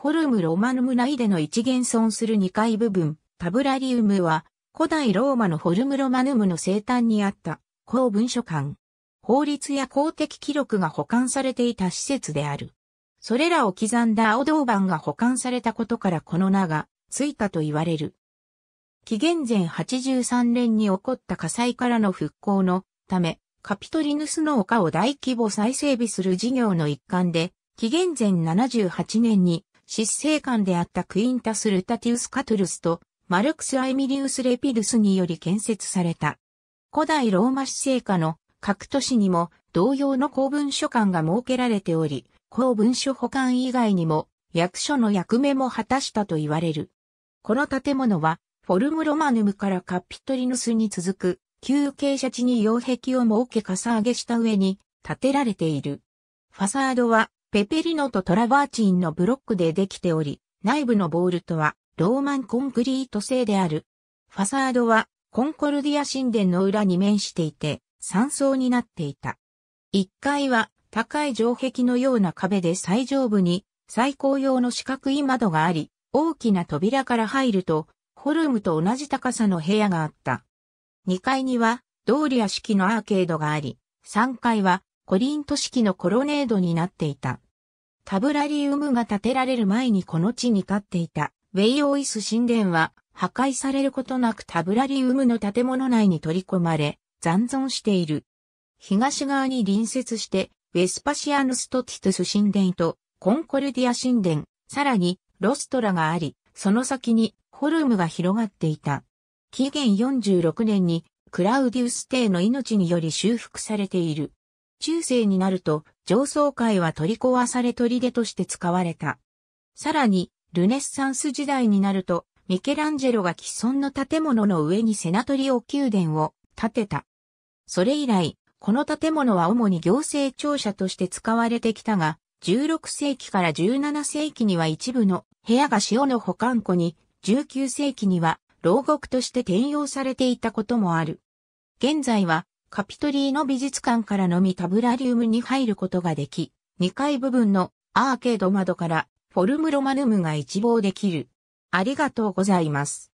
フォルムロマヌム内での一元損する2階部分、タブラリウムは、古代ローマのフォルムロマヌムの生誕にあった、公文書館。法律や公的記録が保管されていた施設である。それらを刻んだ青銅板が保管されたことからこの名がついたと言われる。紀元前83年に起こった火災からの復興のため、カピトリヌスの丘を大規模再整備する事業の一環で、紀元前78年に執政官であったクインタス・ルタティウス・カトゥルスとマルクス・アイミリウス・レピルスにより建設された。古代ローマ市政下の各都市にも同様の公文書館が設けられており、公文書保管以外にも役所の役目も果たしたと言われる。この建物はフォルムロマヌムからカピトリヌスに続く旧傾斜地に擁壁を設けかさ上げした上に建てられている。ファサードはペペリノとトラバーチンのブロックでできており、内部のボールトはローマンコンクリート製である。ファサードはコンコルディア神殿の裏に面していて、3層になっていた。1階は高い城壁のような壁で最上部に最高用の四角い窓があり、大きな扉から入ると、ホルムと同じ高さの部屋があった。2階には、ドーリア式のアーケードがあり、3階はコリント式のコロネードになっていた。タブラリウムが建てられる前にこの地に建っていたウェイオイス神殿は破壊されることなくタブラリウムの建物内に取り込まれ残存している。東側に隣接してウェスパシアヌストティトス神殿とコンコルディア神殿、さらにロストラがあり、その先にホルムが広がっていた。紀元46年にクラウディウス帝の命により修復されている。中世になると上層階は取り壊され砦として使われた。さらに、ルネッサンス時代になると、ミケランジェロが既存の建物の上にセナトリオ宮殿を建てた。それ以来、この建物は主に行政庁舎として使われてきたが、16世紀から17世紀には一部の部屋が塩の保管庫に、19世紀には牢獄として転用されていたこともある。現在はカピトリーの美術館からのみタブラリウムに入ることができ、2階部分のアーケード窓からフォルムロマヌムが一望できる。ありがとうございます。